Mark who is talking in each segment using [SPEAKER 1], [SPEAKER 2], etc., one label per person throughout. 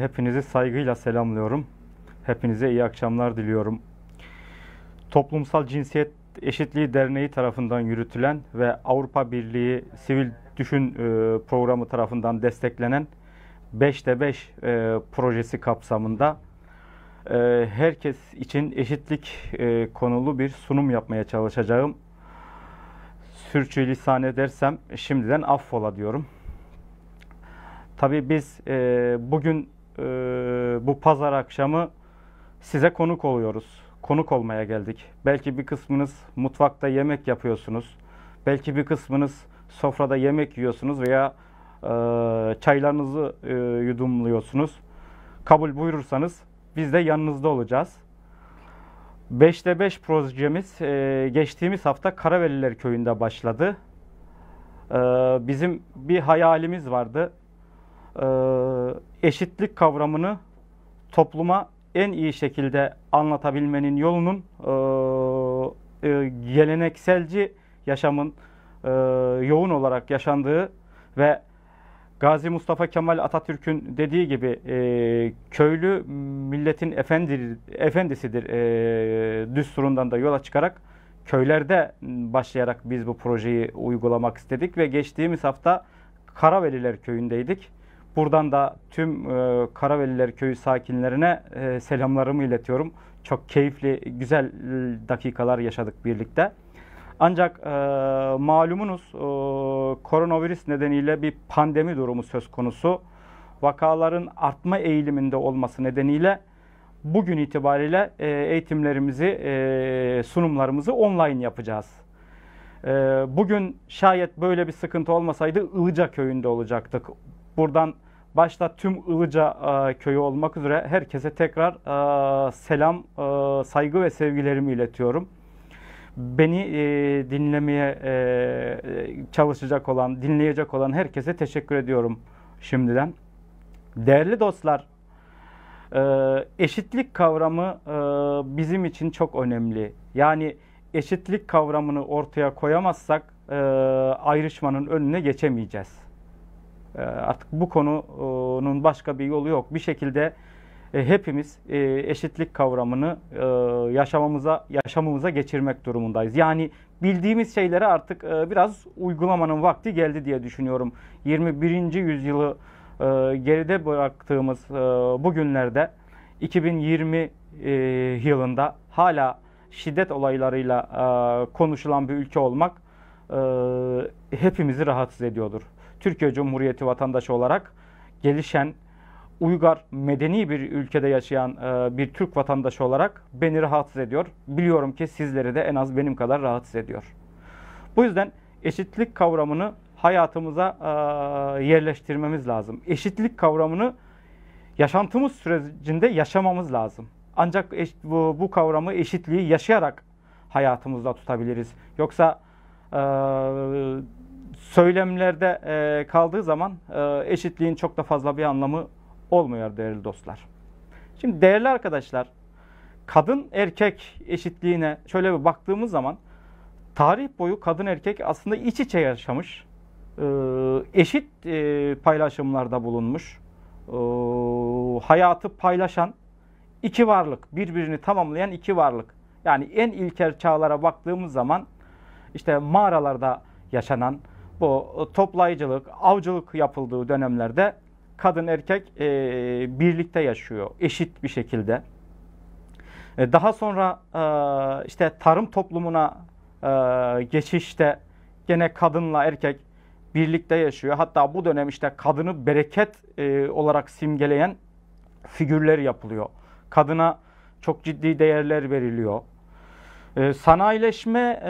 [SPEAKER 1] hepinizi saygıyla selamlıyorum. Hepinize iyi akşamlar diliyorum. Toplumsal Cinsiyet Eşitliği Derneği tarafından yürütülen ve Avrupa Birliği Sivil Düşün programı tarafından desteklenen 5'te 5 projesi kapsamında herkes için eşitlik konulu bir sunum yapmaya çalışacağım. Sürçülisan edersem şimdiden affola diyorum. Tabii biz e, bugün e, bu pazar akşamı size konuk oluyoruz. Konuk olmaya geldik. Belki bir kısmınız mutfakta yemek yapıyorsunuz. Belki bir kısmınız sofrada yemek yiyorsunuz veya e, çaylarınızı e, yudumluyorsunuz. Kabul buyurursanız biz de yanınızda olacağız. 5'te 5 projemiz e, geçtiğimiz hafta Karaveliler Köyü'nde başladı. E, bizim bir hayalimiz vardı. E, eşitlik kavramını topluma en iyi şekilde anlatabilmenin yolunun e, e, gelenekselci yaşamın yoğun olarak yaşandığı ve Gazi Mustafa Kemal Atatürk'ün dediği gibi e, köylü milletin efendir, efendisidir e, düsturundan da yola çıkarak köylerde başlayarak biz bu projeyi uygulamak istedik ve geçtiğimiz hafta Karaveliler köyündeydik. Buradan da tüm e, Karaveliler Köyü sakinlerine e, selamlarımı iletiyorum. Çok keyifli, güzel e, dakikalar yaşadık birlikte. Ancak e, malumunuz e, koronavirüs nedeniyle bir pandemi durumu söz konusu. Vakaların artma eğiliminde olması nedeniyle bugün itibariyle e, eğitimlerimizi, e, sunumlarımızı online yapacağız. E, bugün şayet böyle bir sıkıntı olmasaydı Iğca köyünde olacaktık. Buradan Başta tüm Ilıca e, köyü olmak üzere herkese tekrar e, selam, e, saygı ve sevgilerimi iletiyorum. Beni e, dinlemeye e, çalışacak olan, dinleyecek olan herkese teşekkür ediyorum şimdiden. Değerli dostlar, e, eşitlik kavramı e, bizim için çok önemli. Yani eşitlik kavramını ortaya koyamazsak e, ayrışmanın önüne geçemeyeceğiz. Ee, artık bu konunun başka bir yolu yok. Bir şekilde e, hepimiz e, eşitlik kavramını e, yaşamamıza yaşamımıza geçirmek durumundayız. Yani bildiğimiz şeyleri artık biraz uygulamanın vakti geldi diye düşünüyorum. 21. yüzyılı geride bıraktığımız bugünlerde 2020 yılında hala şiddet olaylarıyla konuşulan bir ülke olmak hepimizi rahatsız ediyordur. Türkiye Cumhuriyeti vatandaşı olarak gelişen uygar, medeni bir ülkede yaşayan e, bir Türk vatandaşı olarak beni rahatsız ediyor. Biliyorum ki sizleri de en az benim kadar rahatsız ediyor. Bu yüzden eşitlik kavramını hayatımıza e, yerleştirmemiz lazım. Eşitlik kavramını yaşantımız sürecinde yaşamamız lazım. Ancak eş, bu, bu kavramı eşitliği yaşayarak hayatımızda tutabiliriz. Yoksa e, söylemlerde e, kaldığı zaman e, eşitliğin çok da fazla bir anlamı olmuyor değerli dostlar. Şimdi değerli arkadaşlar, kadın erkek eşitliğine şöyle bir baktığımız zaman tarih boyu kadın erkek aslında iç içe yaşamış, e, eşit e, paylaşımlarda bulunmuş, e, hayatı paylaşan iki varlık, birbirini tamamlayan iki varlık. Yani en ilkel çağlara baktığımız zaman işte mağaralarda yaşanan, bu toplayıcılık, avcılık yapıldığı dönemlerde kadın erkek e, birlikte yaşıyor eşit bir şekilde. E, daha sonra e, işte tarım toplumuna e, geçişte gene kadınla erkek birlikte yaşıyor. Hatta bu dönem işte kadını bereket e, olarak simgeleyen figürler yapılıyor. Kadına çok ciddi değerler veriliyor. E, sanayileşme e,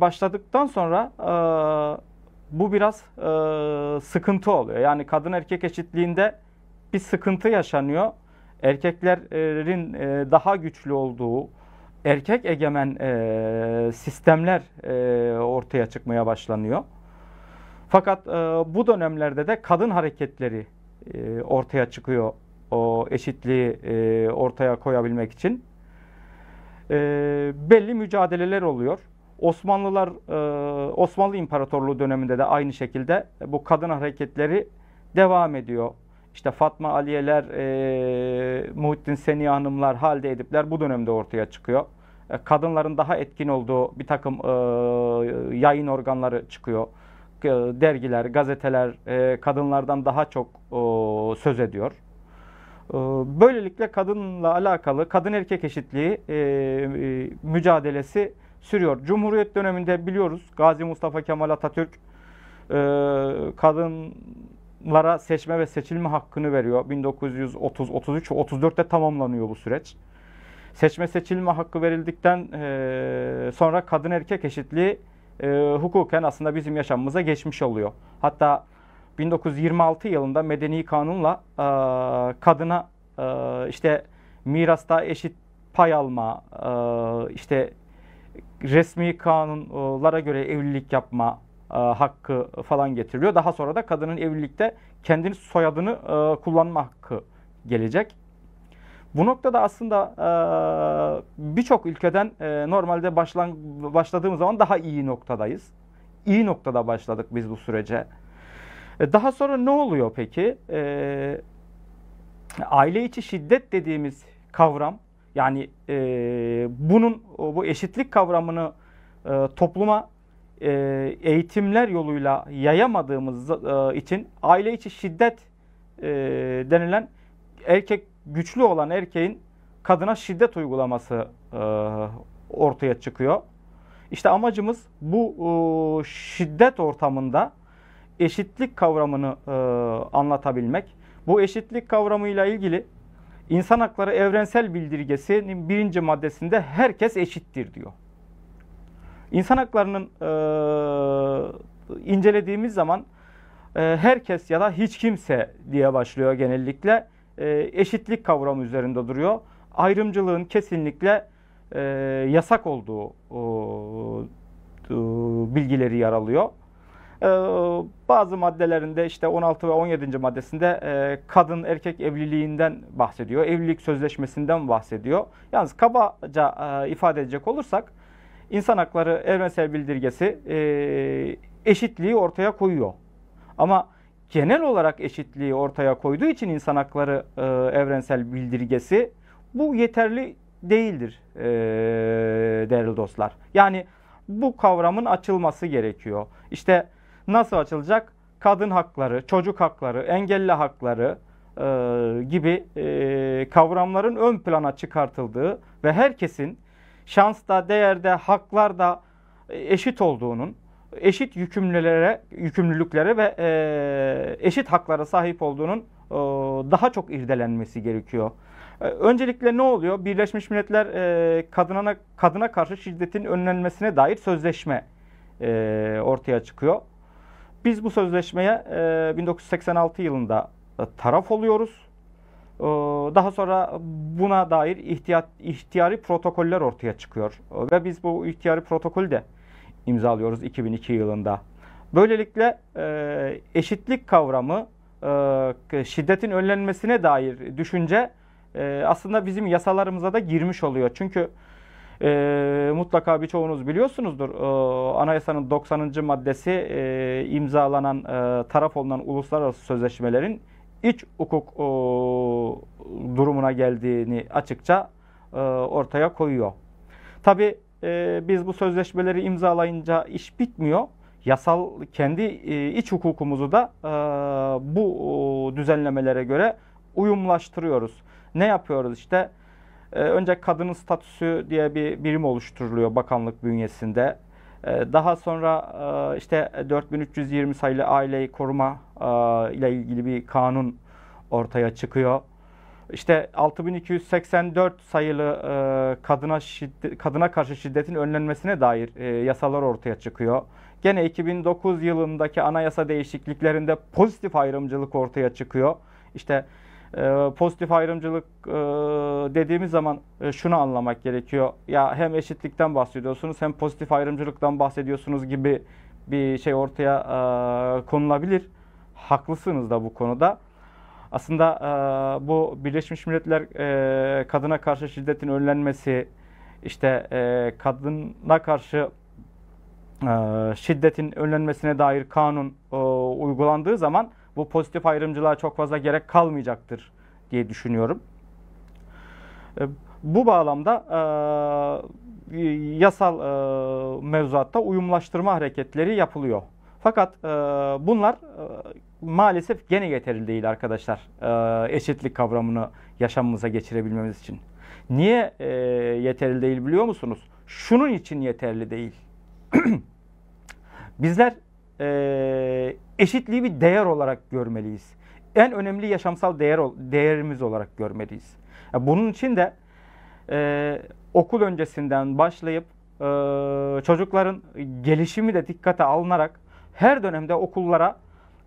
[SPEAKER 1] başladıktan sonra e, bu biraz e, sıkıntı oluyor. Yani kadın erkek eşitliğinde bir sıkıntı yaşanıyor. Erkeklerin e, daha güçlü olduğu, erkek egemen e, sistemler e, ortaya çıkmaya başlanıyor. Fakat e, bu dönemlerde de kadın hareketleri e, ortaya çıkıyor o eşitliği e, ortaya koyabilmek için. E, belli mücadeleler oluyor. Osmanlılar e, Osmanlı İmparatorluğu döneminde de aynı şekilde bu kadın hareketleri devam ediyor. İşte Fatma Aliyeler, e, Muhittin Seni Hanımlar, Halide Edipler bu dönemde ortaya çıkıyor. E, kadınların daha etkin olduğu bir takım e, yayın organları çıkıyor. dergiler, gazeteler kadınlardan daha çok söz ediyor. böylelikle kadınla alakalı kadın erkek eşitliği mücadelesi sürüyor. Cumhuriyet döneminde biliyoruz Gazi Mustafa Kemal Atatürk e, kadınlara seçme ve seçilme hakkını veriyor. 1930, 33 34'te tamamlanıyor bu süreç. Seçme seçilme hakkı verildikten e, sonra kadın erkek eşitliği e, hukuken aslında bizim yaşamımıza geçmiş oluyor. Hatta 1926 yılında medeni kanunla e, kadına e, işte mirasta eşit pay alma, e, işte resmi kanunlara göre evlilik yapma e, hakkı falan getiriliyor. Daha sonra da kadının evlilikte kendini soyadını e, kullanma hakkı gelecek. Bu noktada aslında e, birçok ülkeden normalde başladığımız zaman daha iyi noktadayız. İyi noktada başladık biz bu sürece. daha sonra ne oluyor peki? aile içi şiddet dediğimiz kavram yani e, bunun bu eşitlik kavramını e, topluma e, eğitimler yoluyla yayamadığımız e, için aile içi şiddet e, denilen erkek güçlü olan erkeğin kadına şiddet uygulaması e, ortaya çıkıyor. İşte amacımız bu e, şiddet ortamında eşitlik kavramını e, anlatabilmek. Bu eşitlik kavramıyla ilgili İnsan Hakları Evrensel Bildirgesi'nin birinci maddesinde herkes eşittir diyor. İnsan haklarının e, incelediğimiz zaman e, herkes ya da hiç kimse diye başlıyor genellikle. E, eşitlik kavramı üzerinde duruyor. Ayrımcılığın kesinlikle e, yasak olduğu e, e, bilgileri yer alıyor. Ee, bazı maddelerinde işte 16 ve 17. maddesinde e, kadın erkek evliliğinden bahsediyor. Evlilik sözleşmesinden bahsediyor. Yalnız kabaca e, ifade edecek olursak insan hakları evrensel bildirgesi e, eşitliği ortaya koyuyor. Ama genel olarak eşitliği ortaya koyduğu için insan hakları evrensel bildirgesi bu yeterli değildir e, değerli dostlar. Yani bu kavramın açılması gerekiyor. İşte nasıl açılacak? Kadın hakları, çocuk hakları, engelli hakları e, gibi e, kavramların ön plana çıkartıldığı ve herkesin şansta, değerde, haklarda e, eşit olduğunun, eşit yükümlülere, yükümlülüklere ve e, eşit haklara sahip olduğunun e, daha çok irdelenmesi gerekiyor. E, öncelikle ne oluyor? Birleşmiş Milletler e, kadına kadına karşı şiddetin önlenmesine dair sözleşme e, ortaya çıkıyor. Biz bu sözleşmeye e, 1986 yılında e, taraf oluyoruz. E, daha sonra buna dair ihtiyat, ihtiyari protokoller ortaya çıkıyor. Ve biz bu ihtiyari protokolü de imzalıyoruz 2002 yılında. Böylelikle e, eşitlik kavramı e, şiddetin önlenmesine dair düşünce e, aslında bizim yasalarımıza da girmiş oluyor. Çünkü e, mutlaka birçoğunuz biliyorsunuzdur. E, anayasanın 90. maddesi e, imzalanan, e, taraf olunan uluslararası sözleşmelerin iç hukuk e, durumuna geldiğini açıkça e, ortaya koyuyor. Tabi e, biz bu sözleşmeleri imzalayınca iş bitmiyor. Yasal kendi e, iç hukukumuzu da e, bu e, düzenlemelere göre uyumlaştırıyoruz. Ne yapıyoruz işte? E, önce kadının statüsü diye bir birim oluşturuluyor bakanlık bünyesinde. E, daha sonra e, işte 4320 sayılı aileyi koruma e, ile ilgili bir kanun ortaya çıkıyor. İşte 6284 sayılı e, kadına şiddet, kadına karşı şiddetin önlenmesine dair e, yasalar ortaya çıkıyor. Gene 2009 yılındaki anayasa değişikliklerinde pozitif ayrımcılık ortaya çıkıyor. İşte ee, pozitif ayrımcılık e, dediğimiz zaman e, şunu anlamak gerekiyor. Ya hem eşitlikten bahsediyorsunuz hem pozitif ayrımcılıktan bahsediyorsunuz gibi bir şey ortaya e, konulabilir. Haklısınız da bu konuda. Aslında bu Birleşmiş Milletler kadına karşı şiddetin önlenmesi, işte kadına karşı şiddetin önlenmesine dair kanun uygulandığı zaman bu pozitif ayrımcılığa çok fazla gerek kalmayacaktır diye düşünüyorum. E, bu bağlamda e, yasal e, mevzuatta uyumlaştırma hareketleri yapılıyor. Fakat bunlar maalesef gene yeterli değil arkadaşlar. eşitlik kavramını yaşamımıza geçirebilmemiz için. Niye yeterli değil biliyor musunuz? Şunun için yeterli değil. Bizler e, eşitliği bir değer olarak görmeliyiz. En önemli yaşamsal değer değerimiz olarak görmeliyiz. E, bunun için de e, okul öncesinden başlayıp e, çocukların gelişimi de dikkate alınarak her dönemde okullara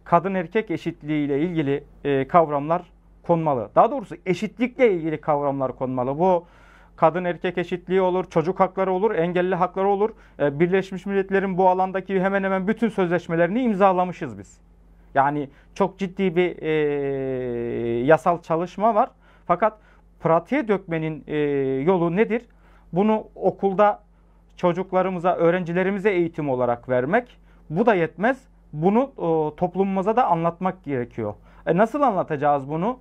[SPEAKER 1] kadın erkek eşitliği ile ilgili e, kavramlar konmalı. Daha doğrusu eşitlikle ilgili kavramlar konmalı. Bu kadın erkek eşitliği olur, çocuk hakları olur, engelli hakları olur. E, Birleşmiş Milletler'in bu alandaki hemen hemen bütün sözleşmelerini imzalamışız biz. Yani çok ciddi bir e, yasal çalışma var. Fakat pratiğe dökmenin e, yolu nedir? Bunu okulda çocuklarımıza, öğrencilerimize eğitim olarak vermek. Bu da yetmez. Bunu e, toplumumuza da anlatmak gerekiyor. E, nasıl anlatacağız bunu?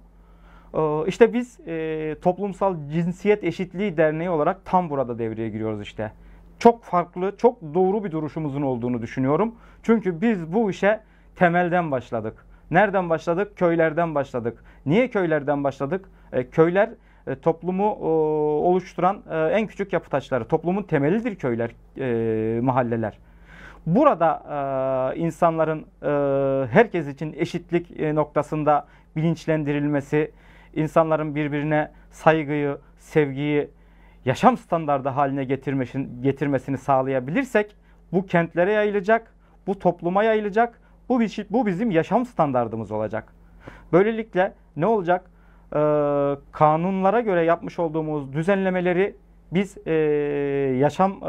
[SPEAKER 1] Ee, işte biz e, Toplumsal Cinsiyet Eşitliği Derneği olarak tam burada devreye giriyoruz işte. Çok farklı, çok doğru bir duruşumuzun olduğunu düşünüyorum. Çünkü biz bu işe temelden başladık. Nereden başladık? Köylerden başladık. Niye köylerden başladık? E, köyler e, toplumu e, oluşturan e, en küçük yapı taşları. Toplumun temelidir köyler, e, mahalleler. Burada e, insanların e, herkes için eşitlik e, noktasında bilinçlendirilmesi, insanların birbirine saygıyı, sevgiyi, yaşam standardı haline getirmesini sağlayabilirsek bu kentlere yayılacak, bu topluma yayılacak, bu, bu bizim yaşam standardımız olacak. Böylelikle ne olacak? Ee, kanunlara göre yapmış olduğumuz düzenlemeleri biz e, yaşam e,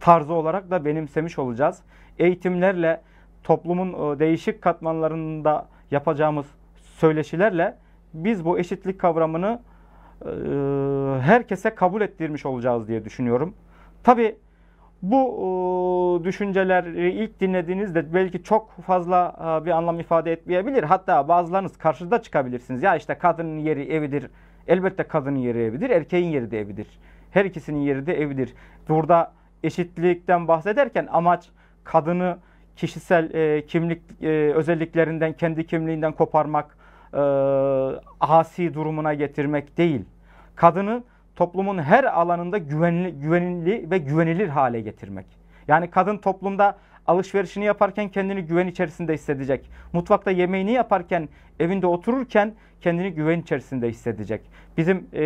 [SPEAKER 1] tarzı olarak da benimsemiş olacağız. Eğitimlerle, toplumun e, değişik katmanlarında yapacağımız söyleşilerle biz bu eşitlik kavramını e, herkese kabul ettirmiş olacağız diye düşünüyorum. Tabi bu e, düşünceleri ilk dinlediğinizde belki çok fazla e, bir anlam ifade etmeyebilir. Hatta bazılarınız karşıda çıkabilirsiniz. Ya işte kadının yeri evidir. Elbette kadının yeri evidir, erkeğin yeri de evidir. Her ikisinin yeri de evidir. Burada eşitlikten bahsederken amaç kadını kişisel e, kimlik e, özelliklerinden, kendi kimliğinden koparmak, e, asi durumuna getirmek değil. Kadını toplumun her alanında güvenli, güvenli ve güvenilir hale getirmek. Yani kadın toplumda alışverişini yaparken kendini güven içerisinde hissedecek. Mutfakta yemeğini yaparken, evinde otururken kendini güven içerisinde hissedecek. Bizim e,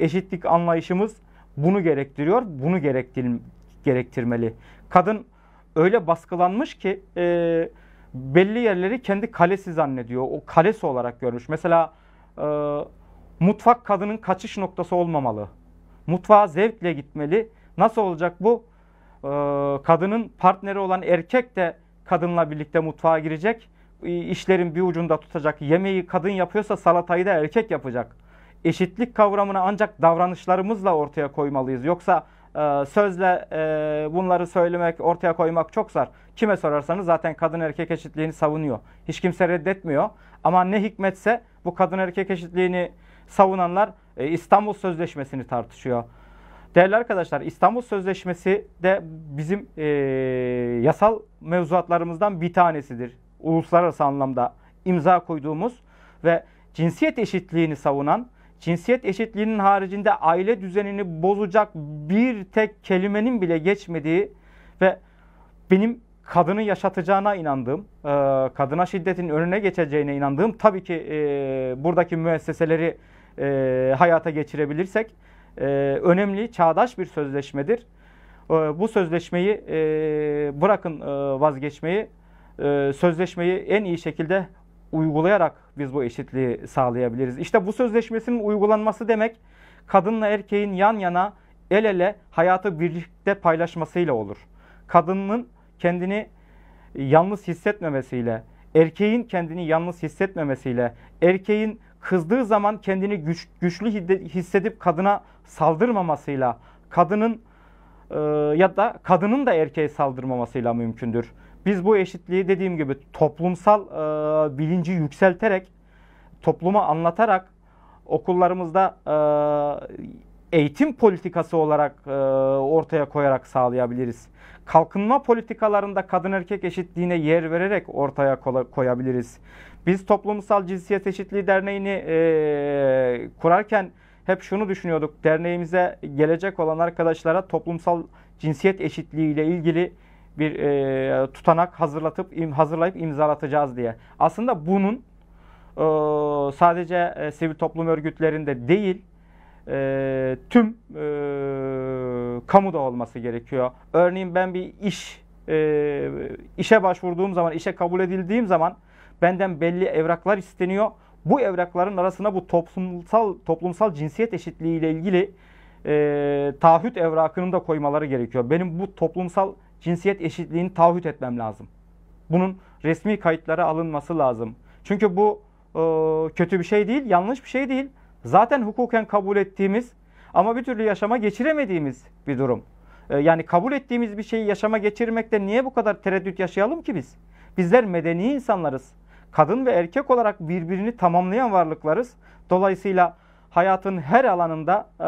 [SPEAKER 1] eşitlik anlayışımız bunu gerektiriyor, bunu gerektir, gerektirmeli. Kadın öyle baskılanmış ki... E, belli yerleri kendi kalesi zannediyor. O kalesi olarak görmüş. Mesela e, mutfak kadının kaçış noktası olmamalı. Mutfağa zevkle gitmeli. Nasıl olacak bu? E, kadının partneri olan erkek de kadınla birlikte mutfağa girecek. E, işlerin bir ucunda tutacak. Yemeği kadın yapıyorsa salatayı da erkek yapacak. Eşitlik kavramını ancak davranışlarımızla ortaya koymalıyız. Yoksa ee, sözle e, bunları söylemek, ortaya koymak çok zor. Kime sorarsanız zaten kadın erkek eşitliğini savunuyor. Hiç kimse reddetmiyor. Ama ne hikmetse bu kadın erkek eşitliğini savunanlar e, İstanbul Sözleşmesi'ni tartışıyor. Değerli arkadaşlar İstanbul Sözleşmesi de bizim e, yasal mevzuatlarımızdan bir tanesidir. Uluslararası anlamda imza koyduğumuz ve cinsiyet eşitliğini savunan cinsiyet eşitliğinin haricinde aile düzenini bozacak bir tek kelimenin bile geçmediği ve benim kadını yaşatacağına inandığım, e, kadına şiddetin önüne geçeceğine inandığım tabii ki e, buradaki müesseseleri e, hayata geçirebilirsek önemli çağdaş bir sözleşmedir. bu sözleşmeyi bırakın vazgeçmeyi, sözleşmeyi en iyi şekilde uygulayarak biz bu eşitliği sağlayabiliriz. İşte bu sözleşmesinin uygulanması demek kadınla erkeğin yan yana el ele hayatı birlikte paylaşmasıyla olur. Kadının kendini yalnız hissetmemesiyle, erkeğin kendini yalnız hissetmemesiyle, erkeğin kızdığı zaman kendini güç, güçlü hissedip kadına saldırmamasıyla, kadının e, ya da kadının da erkeğe saldırmamasıyla mümkündür. Biz bu eşitliği dediğim gibi toplumsal e, bilinci yükselterek, topluma anlatarak okullarımızda e, eğitim politikası olarak e, ortaya koyarak sağlayabiliriz. Kalkınma politikalarında kadın erkek eşitliğine yer vererek ortaya koyabiliriz. Biz Toplumsal Cinsiyet Eşitliği Derneği'ni e, kurarken hep şunu düşünüyorduk. Derneğimize gelecek olan arkadaşlara toplumsal cinsiyet eşitliği ile ilgili bir e, tutanak hazırlatıp im, hazırlayıp imzalatacağız diye. Aslında bunun e, sadece e, sivil toplum örgütlerinde değil e, tüm e, kamuda olması gerekiyor. Örneğin ben bir iş e, işe başvurduğum zaman, işe kabul edildiğim zaman benden belli evraklar isteniyor. Bu evrakların arasına bu toplumsal toplumsal cinsiyet eşitliği ile ilgili e, taahhüt evrakını da koymaları gerekiyor. Benim bu toplumsal cinsiyet eşitliğini taahhüt etmem lazım. Bunun resmi kayıtlara alınması lazım. Çünkü bu e, kötü bir şey değil, yanlış bir şey değil. Zaten hukuken kabul ettiğimiz ama bir türlü yaşama geçiremediğimiz bir durum. E, yani kabul ettiğimiz bir şeyi yaşama geçirmekte niye bu kadar tereddüt yaşayalım ki biz? Bizler medeni insanlarız. Kadın ve erkek olarak birbirini tamamlayan varlıklarız. Dolayısıyla hayatın her alanında e,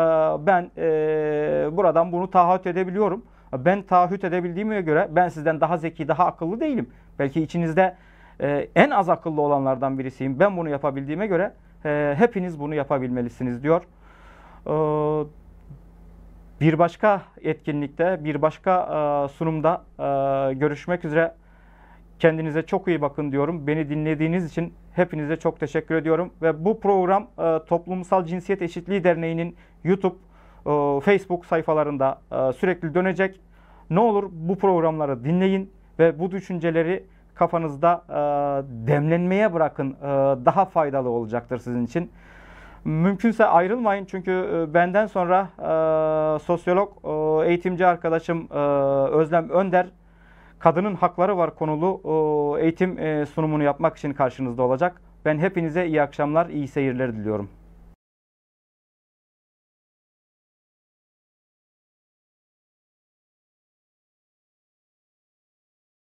[SPEAKER 1] ben e, buradan bunu taahhüt edebiliyorum. Ben taahhüt edebildiğime göre ben sizden daha zeki, daha akıllı değilim. Belki içinizde e, en az akıllı olanlardan birisiyim. Ben bunu yapabildiğime göre e, hepiniz bunu yapabilmelisiniz diyor. E, bir başka etkinlikte, bir başka e, sunumda e, görüşmek üzere. Kendinize çok iyi bakın diyorum. Beni dinlediğiniz için hepinize çok teşekkür ediyorum. Ve bu program e, Toplumsal Cinsiyet Eşitliği Derneği'nin YouTube ee, Facebook sayfalarında e, sürekli dönecek. Ne olur bu programları dinleyin ve bu düşünceleri kafanızda e, demlenmeye bırakın. E, daha faydalı olacaktır sizin için. Mümkünse ayrılmayın çünkü benden sonra sosyolog, eğitimci arkadaşım Özlem Önder kadının hakları var konulu eğitim sunumunu yapmak için karşınızda olacak. Ben hepinize iyi akşamlar, iyi seyirler diliyorum.